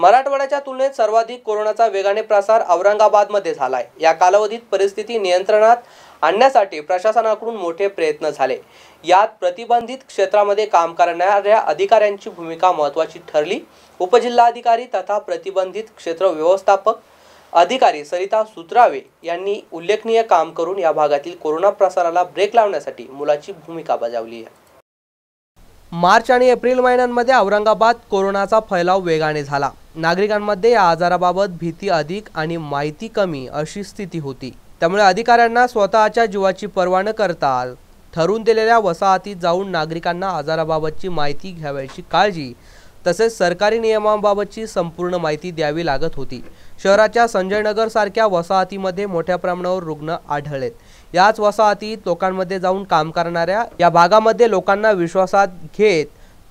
मराठवाड्याच्या तुलनेत सर्वाधिक कोरोनाचा वेगाने प्रसार औरंगाबादमध्ये झालाय या कालावधीत परिस्थिती नियंत्रणात आणण्यासाठी प्रशासनाकडून मोठे प्रयत्न झाले यात प्रतिबंधित क्षेत्रामध्ये काम करणाऱ्या अधिकाऱ्यांची भूमिका महत्त्वाची ठरली उपजिल्हाधिकारी तथा प्रतिबंधित क्षेत्र व्यवस्थापक अधिकारी सरिता सुत्रावे यांनी उल्लेखनीय काम करून या भागातील कोरोना प्रसाराला ब्रेक लावण्यासाठी मुलाची भूमिका बजावली आहे मार्च आणि एप्रिल महिन्यांमध्ये औरंगाबाद कोरोनाचा फैलाव वेगाने झाला नागरिकांमध्ये या आजाराबाबत भीती अधिक आणि माहिती कमी अशी स्थिती होती त्यामुळे अधिकाऱ्यांना स्वतःच्या जीवाची पर्वा न करता ठरून दिलेल्या वसाहतीत जाऊन नागरिकांना आजाराबाबतची माहिती घ्यावयाची काळजी तसेच सरकारी नियमांबाबतची संपूर्ण माहिती द्यावी लागत होती शहराच्या नगर सारख्या वसाहतीमध्ये मोठ्या प्रमाणावर रुग्ण आढळलेत याच वसाहतीत लोकांमध्ये जाऊन काम करणाऱ्या या भागामध्ये लोकांना विश्वासात घेत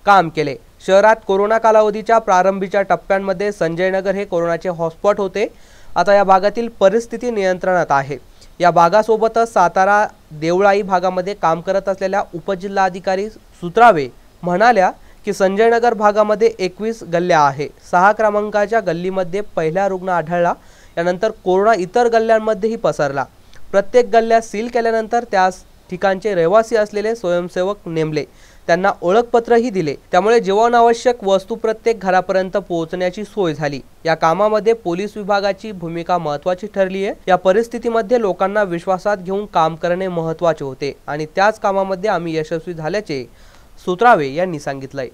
काम केले शहरात कोरोना कालावधीच्या प्रारंभीच्या टप्प्यांमध्ये संजयनगर हे कोरोनाचे हॉटस्पॉट होते आता या भागातील परिस्थिती नियंत्रणात आहे या भागासोबतच सातारा देवळाई भागामध्ये काम करत असलेल्या उपजिल्हाधिकारी सुत्रावे म्हणाल्या की संजयनगर भागामध्ये एकवीस गल्ल्या आहे सहा क्रमांकाच्या गल्लीमध्ये पहिला रुग्ण आढळला यानंतर कोरोना इतर गल्ल्यांमध्येही पसरला प्रत्येक गल्ल्या सील केल्यानंतर त्यास ठिकाणचे रहिवासी असलेले स्वयंसेवक नेमले त्यांना ओळखपत्रही दिले त्यामुळे जीवनावश्यक वस्तू प्रत्येक घरापर्यंत पोहोचण्याची सोय झाली या कामामध्ये पोलीस विभागाची भूमिका महत्वाची ठरली आहे या परिस्थितीमध्ये लोकांना विश्वासात घेऊन काम करणे महत्वाचे होते आणि त्याच कामामध्ये आम्ही यशस्वी झाल्याचे सुत्रावे यांनी सांगितलंय